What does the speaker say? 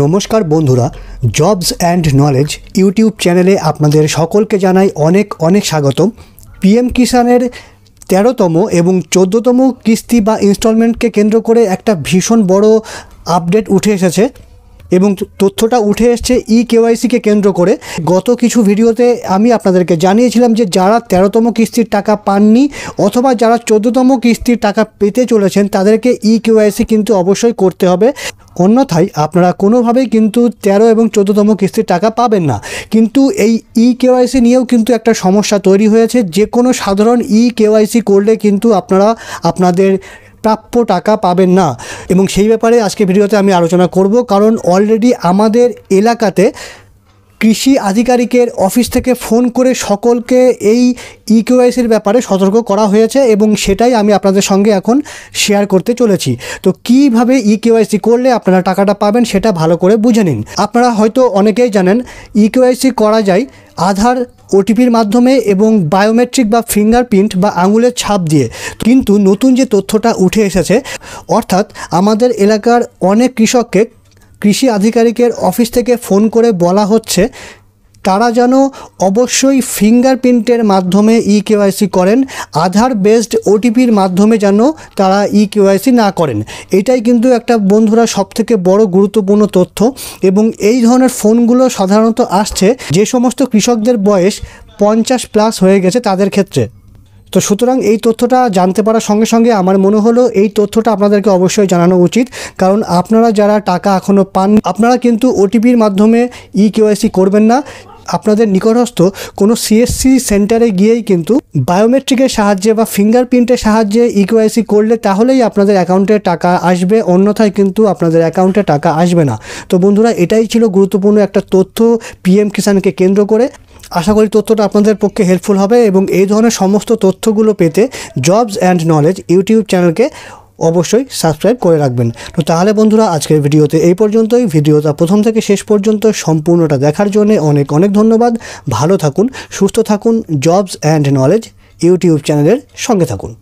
নমস্কার বন্ধুরা jobs and knowledge YouTube চ্যানেলে আপনাদের সকলকে জানাই অনেক অনেক স্বাগতম পিএম কিষানের তেরোতম এবং চোদ্দোতম কিস্তি বা ইনস্টলমেন্টকে কেন্দ্র করে একটা ভীষণ বড় আপডেট উঠে এসেছে এবং তথ্যটা উঠে এসছে ই কেওয়াইসিকে কেন্দ্র করে গত কিছু ভিডিওতে আমি আপনাদেরকে জানিয়েছিলাম যে যারা তেরোতম কিস্তির টাকা পাননি অথবা যারা চোদ্দতম কিস্তির টাকা পেতে চলেছেন তাদেরকে ই কেওয়াইসি কিন্তু অবশ্যই করতে হবে অন্যথায় আপনারা কোনোভাবেই কিন্তু তেরো এবং চোদ্দতম কিস্তির টাকা পাবেন না কিন্তু এই ই কেওয়াইসি নিয়েও কিন্তু একটা সমস্যা তৈরি হয়েছে যে কোনো সাধারণ ই কেওয়াইসি করলে কিন্তু আপনারা আপনাদের প্রাপ্য টাকা পাবেন না এবং সেই ব্যাপারে আজকে ভিডিওতে আমি আলোচনা করব কারণ অলরেডি আমাদের এলাকাতে কৃষি আধিকারিকের অফিস থেকে ফোন করে সকলকে এই ইকিউআইসির e ব্যাপারে সতর্ক করা হয়েছে এবং সেটাই আমি আপনাদের সঙ্গে এখন শেয়ার করতে চলেছি তো কিভাবে ইকিউআইসি e করলে আপনারা টাকাটা পাবেন সেটা ভালো করে বুঝে নিন আপনারা হয়তো অনেকেই জানেন ইকিউআইসি e করা যায় আধার ওটিপির মাধ্যমে এবং বায়োমেট্রিক বা ফিঙ্গারপ্রিন্ট বা আঙুলের ছাপ দিয়ে কিন্তু নতুন যে তথ্যটা উঠে এসেছে অর্থাৎ আমাদের এলাকার অনেক কৃষককে কৃষি আধিকারিকের অফিস থেকে ফোন করে বলা হচ্ছে তারা যেন অবশ্যই ফিঙ্গারপ্রিন্টের মাধ্যমে ই কেওয়াইসি করেন আধার বেসড ওটিপির মাধ্যমে যেন তারা ই কেওয়াইসি না করেন এটাই কিন্তু একটা বন্ধুরা সবথেকে বড় গুরুত্বপূর্ণ তথ্য এবং এই ধরনের ফোনগুলো সাধারণত আসছে যে সমস্ত কৃষকদের বয়স পঞ্চাশ প্লাস হয়ে গেছে তাদের ক্ষেত্রে তো সুতরাং এই তথ্যটা জানতে পারার সঙ্গে সঙ্গে আমার মনে হলো এই তথ্যটা আপনাদেরকে অবশ্যই জানানো উচিত কারণ আপনারা যারা টাকা এখনও পান আপনারা কিন্তু ওটিপির মাধ্যমে ই কেওয়াইসি করবেন না আপনাদের নিকটস্থ কোনো সিএসসি সেন্টারে গিয়েই কিন্তু বায়োমেট্রিকের সাহায্যে বা ফিঙ্গারপ্রিন্টের সাহায্যে ইকেওয়াইসি e করলে তাহলেই আপনাদের অ্যাকাউন্টে টাকা আসবে অন্যথায় কিন্তু আপনাদের অ্যাকাউন্টে টাকা আসবে না তো বন্ধুরা এটাই ছিল গুরুত্বপূর্ণ একটা তথ্য পিএম কিষানকে কেন্দ্র করে আশা করি তথ্যটা আপনাদের পক্ষে হেল্পফুল হবে এবং এই ধরনের সমস্ত তথ্যগুলো পেতে জবস অ্যান্ড নলেজ ইউটিউব চ্যানেলকে অবশ্যই সাবস্ক্রাইব করে রাখবেন তো তাহলে বন্ধুরা আজকের ভিডিওতে এই পর্যন্তই ভিডিওটা প্রথম থেকে শেষ পর্যন্ত সম্পূর্ণটা দেখার জন্য অনেক অনেক ধন্যবাদ ভালো থাকুন সুস্থ থাকুন জবস অ্যান্ড নলেজ ইউটিউব চ্যানেলের সঙ্গে থাকুন